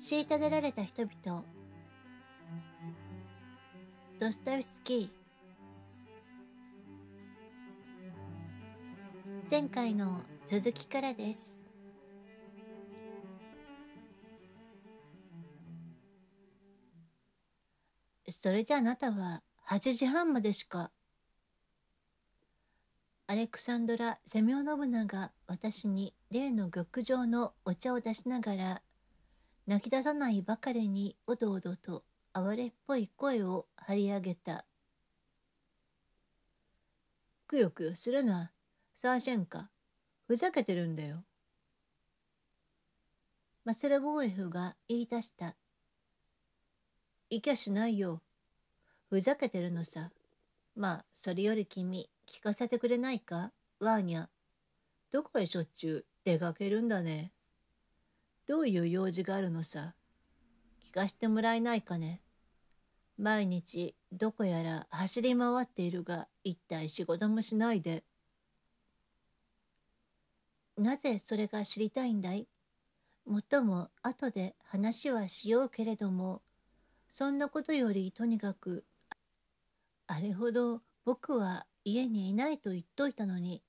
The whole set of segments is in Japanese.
虐げられた人々ドスタウスキー前回の続きからですそれじゃあなたは8時半までしかアレクサンドラ・セミオノブナが私に例の玉上のお茶を出しながら泣き出さないばかりにおどおどと哀れっぽい声を張り上げた。くよくよするな、サーシェンカ。ふざけてるんだよ。マスラボーエフが言い出した。いきゃしないよ。ふざけてるのさ。まあ、それより君、聞かせてくれないかワーニャ。どこへしょっちゅう出かけるんだね。どういう用事があるのさ聞かしてもらえないかね毎日どこやら走り回っているが一体仕事もしないでなぜそれが知りたいんだいもっとも後で話はしようけれどもそんなことよりとにかくあれほど僕は家にいないと言っといたのに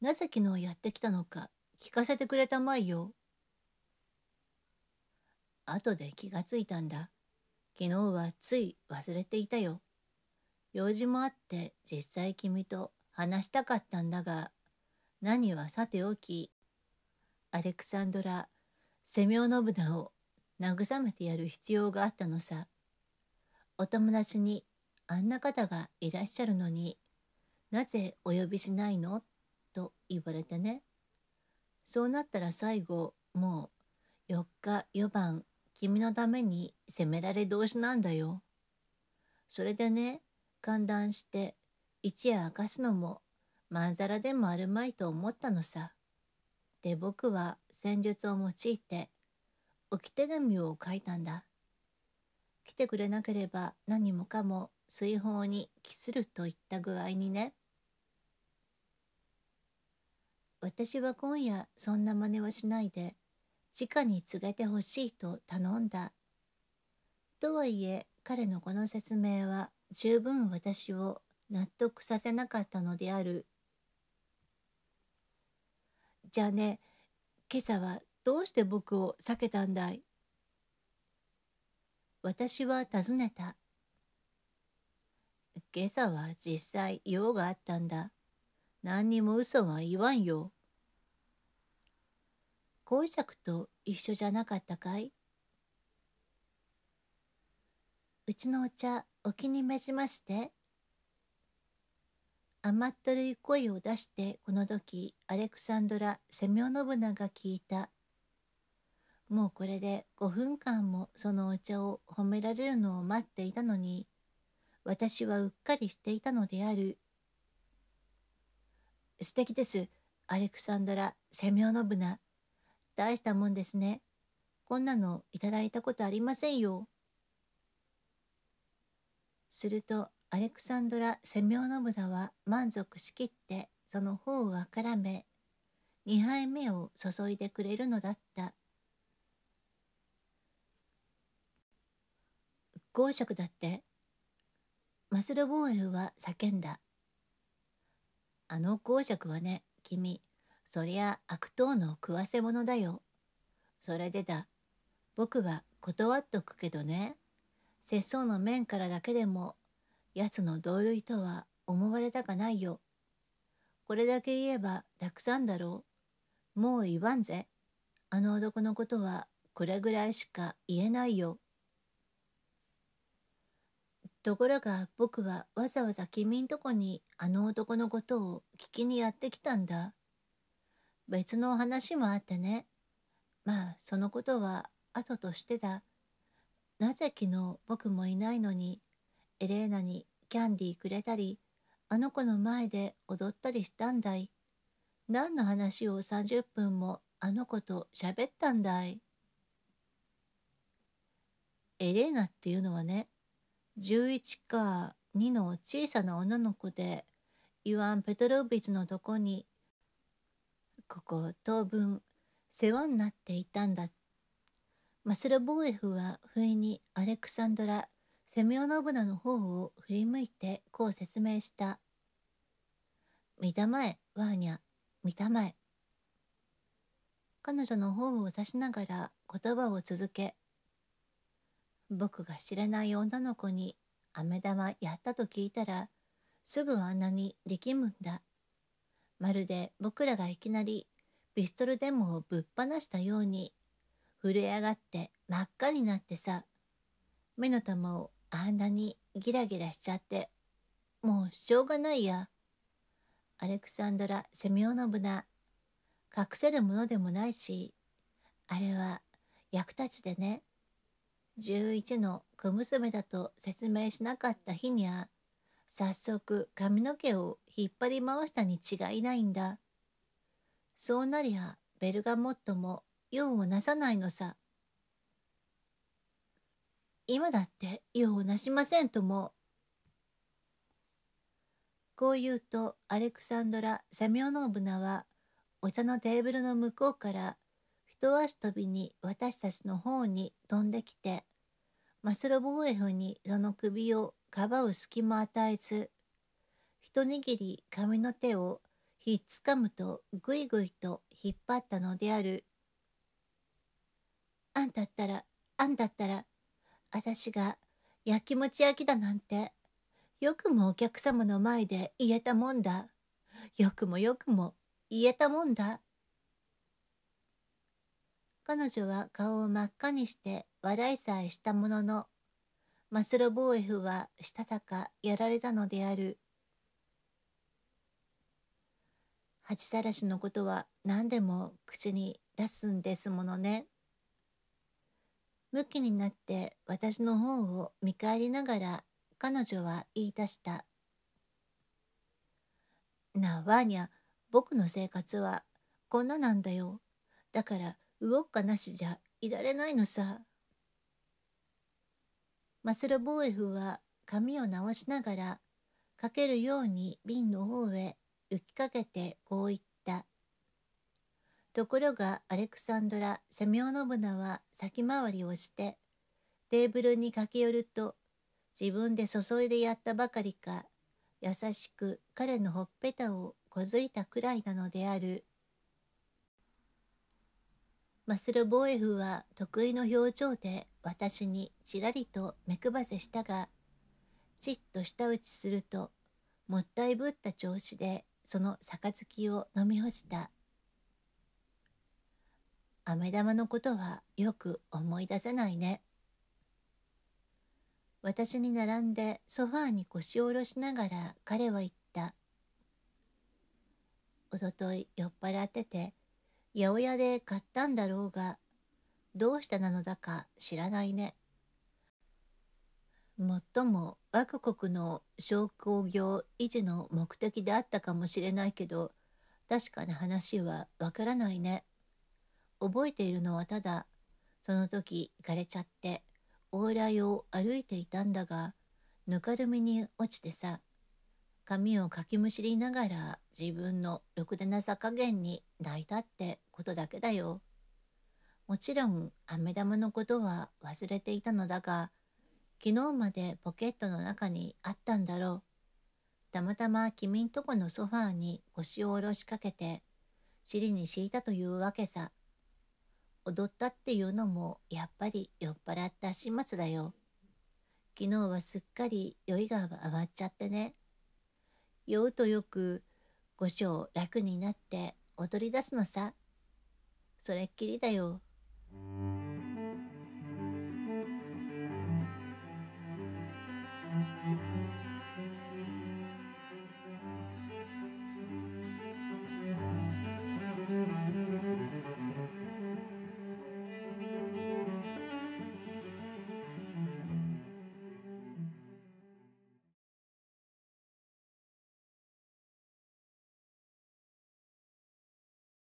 なぜ昨日やってきたのか聞かせてくれたまいよ。後で気がついたんだ。昨日はつい忘れていたよ。用事もあって実際君と話したかったんだが、何はさておき、アレクサンドラ、セミオノブナを慰めてやる必要があったのさ。お友達にあんな方がいらっしゃるのになぜお呼びしないのと言われてね。そうなったら最後もう4日4番君のために責められ同士なんだよ。それでね、歓談して一夜明かすのもまんざらでもあるまいと思ったのさ。で僕は戦術を用いて置き手紙を書いたんだ。来てくれなければ何もかも水泡に帰するといった具合にね。私は今夜そんな真似はしないで直に告げてほしいと頼んだ。とはいえ彼のこの説明は十分私を納得させなかったのである。じゃあね今朝はどうして僕を避けたんだい私は尋ねた。今朝は実際用があったんだ。何にも嘘は言わんよ。公爵と一緒じゃなかったかいうちのお茶お気に召しまして甘ったるい声を出してこの時アレクサンドラ・セミオノブナが聞いたもうこれで5分間もそのお茶を褒められるのを待っていたのに私はうっかりしていたのである素敵ですアレクサンドラ・セミオノブナ大したもんですね。こんなのいただいたことありませんよ。するとアレクサンドラ・セミオノブナは満足しきってその方をあからめ、2杯目を注いでくれるのだった。公爵だって。マスルボーエルは叫んだ。あの公爵はね、君、そりゃ悪党の食わせ者だよ。それでだ、僕は断っとくけどね、節操の面からだけでも、奴の同類とは思われたかないよ。これだけ言えばたくさんだろう。もう言わんぜ。あの男のことはこれぐらいしか言えないよ。ところが僕はわざわざ君んとこにあの男のことを聞きにやってきたんだ。別の話もあってね。まあ、そのことは後としてだ。なぜ昨日僕もいないのに、エレーナにキャンディーくれたり、あの子の前で踊ったりしたんだい。何の話を30分もあの子と喋ったんだい。エレーナっていうのはね、11か2の小さな女の子で、イワン・ペトロビッチのとこにここ当分世話になっていたんだ。マスラボーエフは不意にアレクサンドラ・セミオノブナの方を振り向いてこう説明した。見たまえ、ワーニャ、見たまえ。彼女の方を指しながら言葉を続け、僕が知らない女の子に飴玉やったと聞いたら、すぐあんなに力むんだ。まるで僕らがいきなりピストルデモをぶっ放したように震え上がって真っ赤になってさ目の玉をあんなにギラギラしちゃってもうしょうがないやアレクサンドラ・セミオノブナ隠せるものでもないしあれは役立ちでね11の小娘だと説明しなかった日にゃ早速髪の毛を引っ張り回したに違いないんだ。そうなりゃベルガモットも用をなさないのさ。今だって用をなしませんとも。こう言うとアレクサンドラ・サミオノーブナはお茶のテーブルの向こうから一足飛びに私たちの方に飛んできてマスロボーエフにその首をかばう隙も与えず一握り髪の手をひっつかむとぐいぐいと引っ張ったのであるあんたったらあんたったら私がやきもち焼きだなんてよくもお客様の前で言えたもんだよくもよくも言えたもんだ彼女は顔を真っ赤にして笑いさえしたもののマスロボーエフはしたたかやられたのである。恥さらしのことは何でも口に出すんですものね。向きになって私の方を見返りながら彼女は言い出した。なあ、ワーニャ、僕の生活はこんななんだよ。だから、動っかなしじゃいられないのさ。マスロボーエフは髪を直しながらかけるように瓶の方へ浮きかけてこう言った。ところがアレクサンドラ・セミオノブナは先回りをしてテーブルに駆け寄ると自分で注いでやったばかりか優しく彼のほっぺたをこづいたくらいなのであるマスルボエフは得意の表情で私にちらりと目くばせしたが、ちっと舌打ちすると、もったいぶった調子でその杯を飲み干した。飴玉のことはよく思い出せないね。私に並んでソファーに腰を下ろしながら彼は言った。おととい酔っ払ってて、八百屋で買ったんだろうが、どうしてなのだか知らないね。もっとも我が国の商工業維持の目的であったかもしれないけど確かな話はわからないね。覚えているのはただその時枯れちゃって往来を歩いていたんだがぬかるみに落ちてさ髪をかきむしりながら自分のろくでなさ加減に泣いたってことだけだよ。もちろん飴玉のことは忘れていたのだが昨日までポケットの中にあったんだろうたまたま君んとこのソファーに腰を下ろしかけて尻に敷いたというわけさ踊ったっていうのもやっぱり酔っ払った始末だよ昨日はすっかり酔いが上がっちゃってね酔うとよく五章楽になって踊り出すのさそれっきりだよ Música